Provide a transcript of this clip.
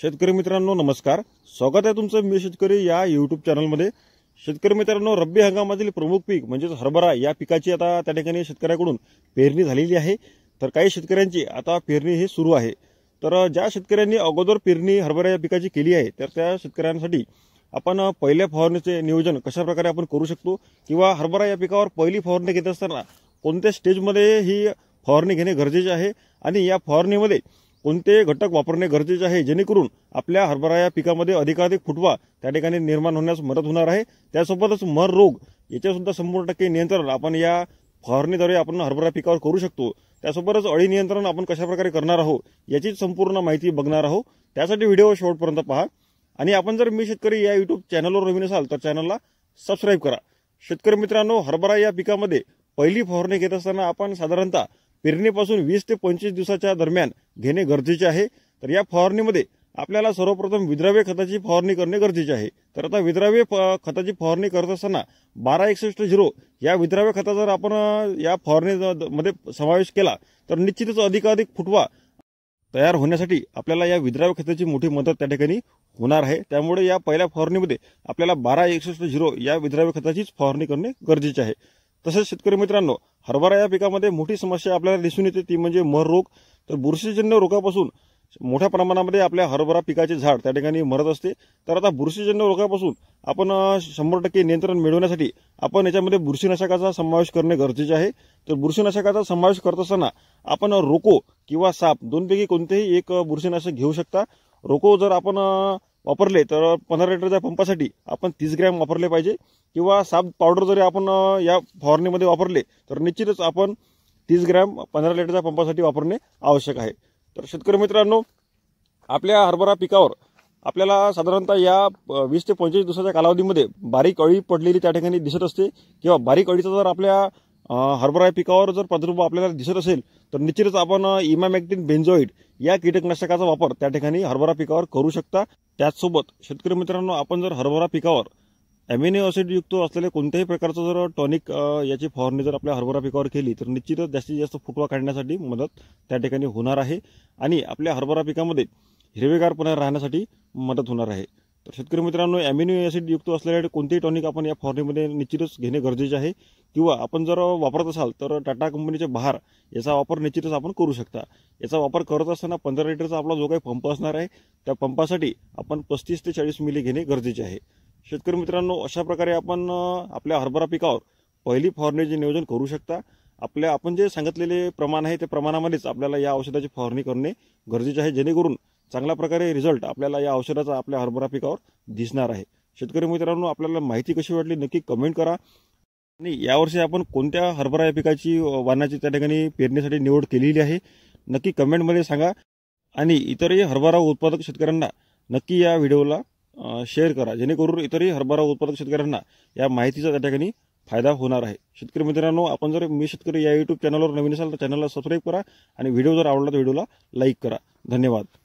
शेतकरी मित्रांनो नमस्कार स्वागत आहे तुमचं मी शेतकरी या युट्यूब चॅनलमध्ये शेतकरी मित्रांनो रब्बी हंगामातील प्रमुख पीक म्हणजेच हरभरा या पिकाची आता त्या ठिकाणी शेतकऱ्याकडून पेरणी झालेली आहे तर काही शेतकऱ्यांची आता पेरणी हे सुरू आहे तर ज्या शेतकऱ्यांनी अगोदर पेरणी हरभरा या पिकाची केली आहे तर त्या शेतकऱ्यांसाठी आपण पहिल्या फवारणीचे नियोजन कशाप्रकारे आपण करू शकतो किंवा हरभरा या पिकावर पहिली फवारणी घेत असताना कोणत्या स्टेजमध्ये ही फवारणी घेणे गरजेचे आहे आणि या फवारणीमध्ये कोणते घटक वापरणे गरजेचे आहे जेणेकरून आपल्या हरभरा या पिकामध्ये अधिकाधिक फुटवा त्या ठिकाणी निर्माण होण्यास मदत होणार आहे त्यासोबतच मर रोग याच्यासुद्धा संपूर्ण टक्के नियंत्रण आपण या फवारणीद्वारे आपण हरभरा पिकावर करू शकतो त्यासोबतच अळी नियंत्रण आपण कशाप्रकारे करणार आहोत याचीच संपूर्ण माहिती बघणार आहोत त्यासाठी व्हिडिओ शेवटपर्यंत पहा आणि आपण जर मी शेतकरी या युट्यूब चॅनलवर नवीन असाल तर चॅनलला सबस्क्राईब करा शेतकरी मित्रांनो हरभरा या पिकामध्ये पहिली फवारणी घेत असताना आपण साधारणतः पेरणीपासून वीस ते पंचवीस दिवसाच्या दरम्यान घेणे गरजेचे आहे तर या फवारणीमध्ये आपल्याला सर्वप्रथम विद्राव्य खताची फवारणी करणे गरजेचे आहे तर आता विद्राव्य खताची फवारणी करत असताना बारा एकसष्ट झिरो या विद्राव्य खताचा जर आपण या फवारणीमध्ये समावेश केला तर निश्चितच अधिकाधिक फुटवा तयार होण्यासाठी आपल्याला या विद्राव्य खताची मोठी मदत त्या ठिकाणी होणार आहे त्यामुळे या पहिल्या फवारणीमध्ये आपल्याला बारा एकसष्ट झिरो या विद्राव्य खताचीच फवारणी करणे गरजेचे आहे तसेच शेतकरी मित्रांनो हरभरा या पिकामध्ये मोठी समस्या आपल्याला दिसून येते ती म्हणजे मर रोग तर बुरशीजन्य रोगापासून मोठ्या प्रमाणामध्ये आपल्या हरभरा पिकाचे झाड त्या ठिकाणी मरत असते तर आता बुरशीजन्य रोगापासून आपण शंभर टक्के नियंत्रण मिळवण्यासाठी आपण याच्यामध्ये बुरशीनाशकाचा समावेश करणे गरजेचे आहे तर बुरशीनाशकाचा समावेश करत असताना आपण रोको किंवा साप दोनपैकी कोणतेही एक बुरशीनाशक घेऊ शकता रोको जर आपण वापरले तर पंधरा लिटरच्या पंपासाठी आपण तीस ग्रॅम वापरले पाहिजे किंवा साब पावडर जरी आपण या फवारणीमध्ये वापरले तर निश्चितच आपण तीस ग्रॅम पंधरा लिटरच्या पंपासाठी वापरणे आवश्यक आहे तर शेतकरी मित्रांनो आपल्या हरभरा पिकावर आपल्याला साधारणतः या वीस ते पंचवीस दिवसाच्या कालावधीमध्ये बारीक अळी पडलेली त्या ठिकाणी दिसत असते किंवा बारीक अळीचा जर आपल्या हरभरा पिकावर जर प्रादुर्भाव आपल्याला दिसत असेल तर निश्चितच आपण इमामॅक्टिन बेन्झॉईड या कीटकनाशकाचा वापर त्या ठिकाणी हरभरा पिकावर करू शकता त्याचसोबत शेतकरी मित्रांनो आपण जर हरभरा पिकावर ॲमिनो युक्त असलेल्या कोणत्याही प्रकारचं जर टॉनिक याची फवारणी जर आपल्या हरभरा पिकावर केली तर निश्चितच जास्तीत जास्त फुटवा काढण्यासाठी मदत त्या ठिकाणी होणार आहे आणि आपल्या हरभरा पिकामध्ये हिरवेगारपणा राहण्यासाठी मदत होणार आहे तर शेतकरी मित्रांनो ॲमिनो ॲसिड युक्त असलेल्या कोणतेही टॉनिक आपण या फॉर्नीमध्ये निश्चितच घेणे गरजेचे आहे किंवा आपण जर वापरत असाल तर टाटा कंपनीचे बाहेर याचा वापर निश्चितच आपण करू शकता याचा वापर करत असताना पंधरा लिटरचा आपला जो काही पंप असणार आहे त्या पंपासाठी आपण पस्तीस ते चाळीस मिली घेणे गरजेचे आहे शेतकरी मित्रांनो अशा प्रकारे आपण आपल्या हरभरा पिकावर पहिली फवारणीचे नियोजन करू शकता आपल्या आपण जे सांगितलेले प्रमाण आहे त्या प्रमाणामध्येच आपल्याला या औषधाची फवारणी करणे गरजेचे आहे जेणेकरून चांगल्या प्रकारे रिझल्ट आपल्याला या औषधाचा आपल्या हरभरा पिकावर दिसणार आहे शेतकरी मित्रांनो आपल्याला माहिती कशी वाटली नक्की कमेंट करा आणि यावर्षी आपण कोणत्या हरभरा या पिकाची वाहनाची त्या ठिकाणी पेरणीसाठी निवड केलेली आहे नक्की कमेंटमध्ये सांगा आणि इतरही हरभरा उत्पादक शेतकऱ्यांना नक्की या व्हिडिओला शेअर करा जेणेकरून इतरही हरभरा उत्पादक शेतकऱ्यांना या माहितीचा त्या ठिकाणी फायदा होणार आहे शेतकरी मित्रांनो आपण जर मी शेतकरी या युट्यूब चॅनलवर नवीन असाल तर चॅनलला सबस्क्राईब करा आणि व्हिडिओ जर आवडला तर व्हिडिओला लाईक करा धन्यवाद